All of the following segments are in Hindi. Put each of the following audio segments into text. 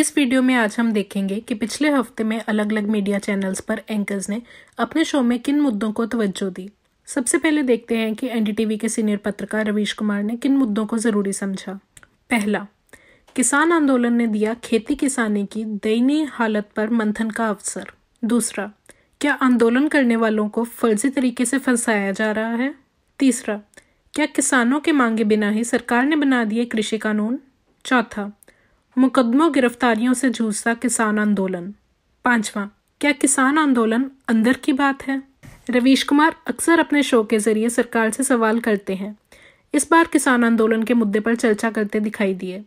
इस वीडियो में आज हम देखेंगे कि पिछले हफ्ते में अलग अलग मीडिया चैनल्स पर एंकर्स ने अपने शो में किन मुद्दों को तवज्जो दी सबसे पहले देखते हैं कि एनडीटीवी के सीनियर पत्रकार रवीश कुमार ने किन मुद्दों को ज़रूरी समझा पहला किसान आंदोलन ने दिया खेती किसानी की दयनीय हालत पर मंथन का अवसर दूसरा क्या आंदोलन करने वालों को फर्जी तरीके से फंसाया जा रहा है तीसरा क्या किसानों के मांगे बिना ही सरकार ने बना दिए कृषि कानून चौथा मुकदमों गिरफ्तारियों से जूझता किसान आंदोलन पांचवा क्या किसान आंदोलन अंदर की बात है रवीश कुमार अक्सर अपने शो के जरिए सरकार से सवाल करते हैं इस बार किसान आंदोलन के मुद्दे पर चर्चा करते दिखाई दिए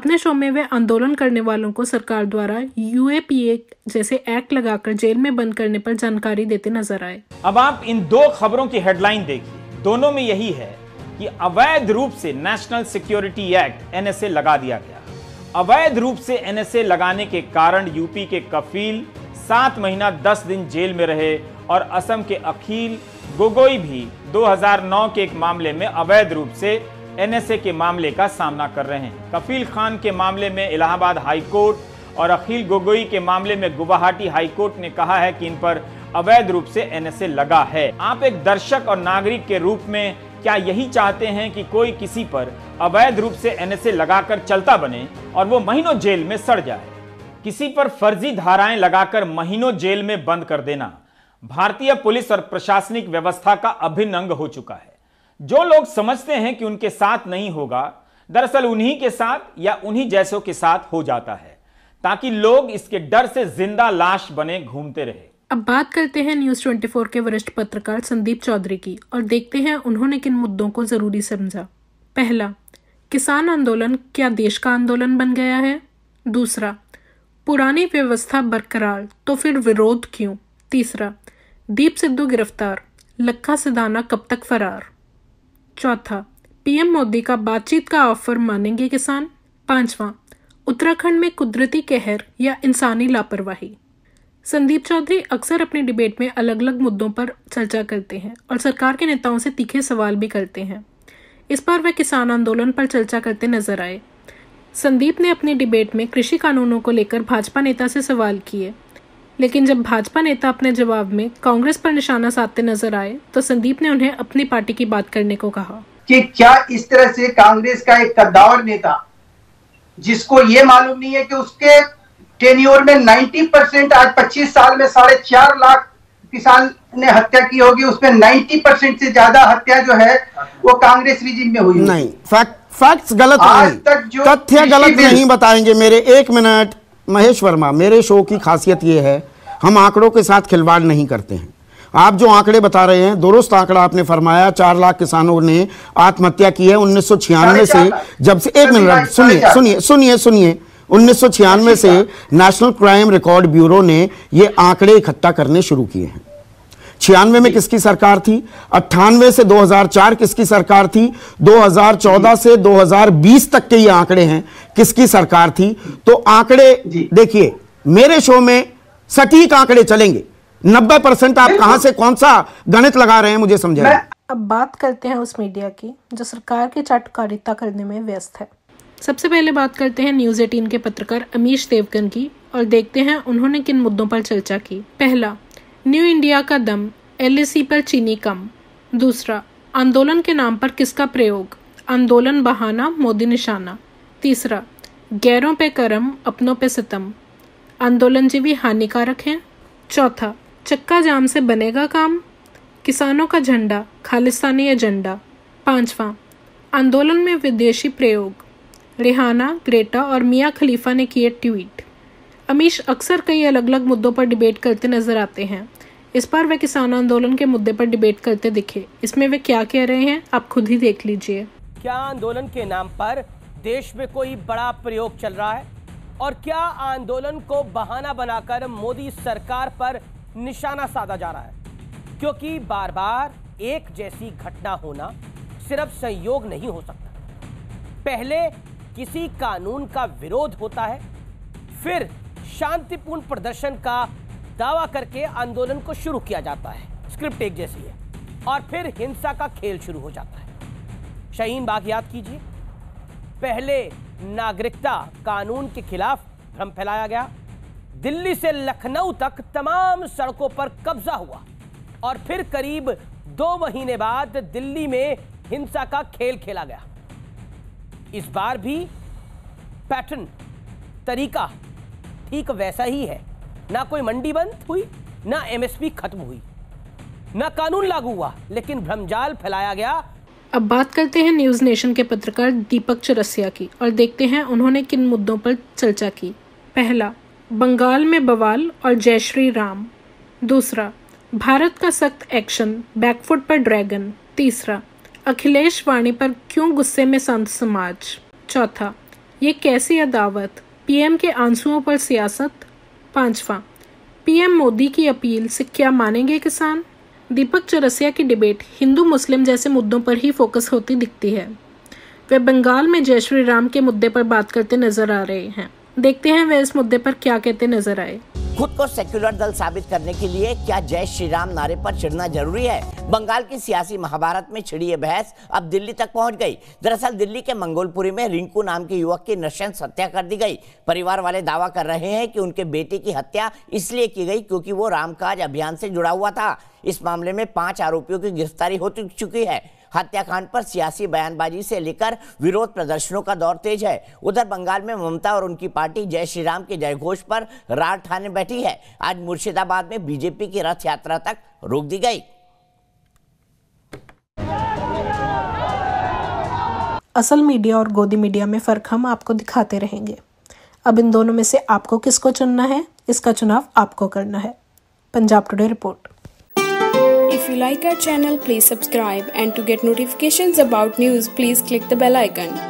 अपने शो में वे आंदोलन करने वालों को सरकार द्वारा यू जैसे एक्ट लगाकर जेल में बंद करने पर जानकारी देते नजर आए अब आप इन दो खबरों की हेडलाइन देखिए दोनों में यही है कि अवैध रूप से नेशनल सिक्योरिटी एक्ट एनएसए लगा दिया गया अवैध रूप से एनएसए लगाने के कारण यूपी के कफील सात महीना दस दिन जेल में रहे और असम के अखिल गोगोई भी 2009 के एक मामले में अवैध रूप से एनएसए के मामले का सामना कर रहे हैं कफील खान के मामले में इलाहाबाद हाईकोर्ट और अखिल गोगोई के मामले में गुवाहाटी हाईकोर्ट ने कहा है कि इन पर अवैध रूप से एनएसए लगा है आप एक दर्शक और नागरिक के रूप में क्या यही चाहते हैं कि कोई किसी पर अवैध रूप से एनएसए लगाकर चलता बने और वो महीनों जेल में सड़ जाए किसी पर फर्जी धाराएं लगाकर महीनों जेल में बंद कर देना भारतीय पुलिस और प्रशासनिक व्यवस्था का अभिन्न अंग हो चुका है जो लोग समझते हैं कि उनके साथ नहीं होगा दरअसल उन्हीं के साथ या उन्हीं जैसों के साथ हो जाता है ताकि लोग इसके डर से जिंदा लाश बने घूमते रहे अब बात करते हैं न्यूज़ 24 के वरिष्ठ पत्रकार संदीप चौधरी की और देखते हैं उन्होंने किन मुद्दों को ज़रूरी समझा पहला किसान आंदोलन क्या देश का आंदोलन बन गया है दूसरा पुरानी व्यवस्था बरकरार तो फिर विरोध क्यों तीसरा दीप सिद्धू गिरफ्तार लखा सिदाना कब तक फरार चौथा पीएम मोदी का बातचीत का ऑफर मानेंगे किसान पांचवा उत्तराखंड में कुदरती कहर या इंसानी लापरवाही संदीप चौधरी अक्सर अपने डिबेट में अलग अलग मुद्दों पर चर्चा करते हैं और सरकार के नेताओं से तीखे सवाल भी करते हैं इस बार वह किसान आंदोलन पर चर्चा करते नजर आए संदीप ने अपने डिबेट में कृषि कानूनों को लेकर भाजपा नेता से सवाल किए लेकिन जब भाजपा नेता अपने जवाब में कांग्रेस पर निशाना साधते नजर आए तो संदीप ने उन्हें अपनी पार्टी की बात करने को कहा कि क्या इस तरह से कांग्रेस का एक कद्दावर नेता जिसको ये मालूम नहीं है कि उसके टेन्योर में 90 परसेंट आज 25 साल में साढ़े चार लाख किसान ने हत्या की होगी उसमें 90 परसेंट से ज्यादा हत्या जो है वो कांग्रेस रिजिम में हुई नहीं फैक्ट फैक्ट्स गलत आज तक जो तथ्य गलत नहीं बताएंगे मेरे एक मिनट महेश वर्मा मेरे शो की खासियत ये है हम आंकड़ों के साथ खिलवाड़ नहीं करते हैं आप जो आंकड़े बता रहे हैं दुरुस्त आंकड़ा आपने फरमाया चार लाख किसानों ने आत्महत्या की है उन्नीस से जब से एक मिनट सुनिए सुनिए सुनिए सुनिए उन्नीस से नेशनल क्राइम रिकॉर्ड ब्यूरो ने ये आंकड़े इकट्ठा करने शुरू किए हैं छियानवे में किसकी सरकार थी अट्ठानवे से 2004 किसकी सरकार थी 2014 से 2020 तक के ये आंकड़े हैं किसकी सरकार थी तो आंकड़े देखिए मेरे शो में सटीक आंकड़े चलेंगे 90 परसेंट आप कहां से कौन सा गणित लगा रहे हैं मुझे समझाइए अब बात करते हैं उस मीडिया की जो सरकार की चाटकारिता करने में व्यस्त है सबसे पहले बात करते हैं न्यूज़ एटीन के पत्रकार अमीश देवगन की और देखते हैं उन्होंने किन मुद्दों पर चर्चा की पहला न्यू इंडिया का दम एल पर चीनी कम दूसरा आंदोलन के नाम पर किसका प्रयोग आंदोलन बहाना मोदी निशाना तीसरा गैरों पे करम अपनों पे सितम आंदोलन जीवी हानिकारक हैं चौथा चक्का जाम से बनेगा काम किसानों का झंडा खालिस्तानी एजेंडा पांचवा आंदोलन में विदेशी प्रयोग रेहाना ग्रेटा और मियाँ खलीफा ने किए ट्वीट अमीश अक्सर कई अलग अलग मुद्दों पर डिबेट करते नजर आते हैं इस बार वे किसान आंदोलन के मुद्दे पर डिबेट करते दिखे इसमें वे क्या कह रहे हैं आप खुद ही देख लीजिए क्या आंदोलन के नाम पर देश में कोई बड़ा प्रयोग चल रहा है और क्या आंदोलन को बहाना बनाकर मोदी सरकार पर निशाना साधा जा रहा है क्योंकि बार बार एक जैसी घटना होना सिर्फ संयोग नहीं हो सकता पहले किसी कानून का विरोध होता है फिर शांतिपूर्ण प्रदर्शन का दावा करके आंदोलन को शुरू किया जाता है स्क्रिप्ट एक जैसी है और फिर हिंसा का खेल शुरू हो जाता है शहीन बाग याद कीजिए पहले नागरिकता कानून के खिलाफ भ्रम फैलाया गया दिल्ली से लखनऊ तक तमाम सड़कों पर कब्जा हुआ और फिर करीब दो महीने बाद दिल्ली में हिंसा का खेल खेला गया इस बार भी पैटर्न तरीका ठीक वैसा ही है ना कोई मंडी बंद हुई ना एमएसपी खत्म हुई ना कानून लागू हुआ लेकिन भ्रमजाल फैलाया गया अब बात करते हैं न्यूज नेशन के पत्रकार दीपक चौरसिया की और देखते हैं उन्होंने किन मुद्दों पर चर्चा की पहला बंगाल में बवाल और जय श्री राम दूसरा भारत का सख्त एक्शन बैकफुट पर ड्रैगन तीसरा अखिलेश वाणी पर क्यों गुस्से में संत समाज चौथा ये कैसी अदावत पीएम के आंसुओं पर सियासत पांचवा पीएम मोदी की अपील से क्या मानेंगे किसान दीपक चौरसिया की डिबेट हिंदू मुस्लिम जैसे मुद्दों पर ही फोकस होती दिखती है वे बंगाल में जय श्री राम के मुद्दे पर बात करते नजर आ रहे हैं देखते हैं वे इस मुद्दे पर क्या कहते नजर आए खुद को सेक्युलर दल साबित करने के लिए क्या जय श्री राम नारे पर छिड़ना जरूरी है बंगाल की सियासी महाभारत में छिड़ी बहस अब दिल्ली तक पहुंच गई दरअसल दिल्ली के मंगोलपुरी में रिंकू नाम के युवक की नशंस हत्या कर दी गई परिवार वाले दावा कर रहे हैं कि उनके बेटे की हत्या इसलिए की गई क्योंकि वो रामकाज अभियान से जुड़ा हुआ था इस मामले में पांच आरोपियों की गिरफ्तारी हो चुकी है हत्याकांड पर सियासी बयानबाजी से लेकर विरोध प्रदर्शनों का दौर तेज है उधर बंगाल में ममता और उनकी पार्टी जय श्री राम के जयघोष पर रार ठाने बैठी है आज मुर्शिदाबाद में बीजेपी की रथ यात्रा तक रोक दी गई असल मीडिया और गोदी मीडिया में फ़र्क हम आपको दिखाते रहेंगे अब इन दोनों में से आपको किसको चुनना है इसका चुनाव आपको करना है Punjab today report you like our channel, please subscribe and to get notifications about news, please click the bell icon.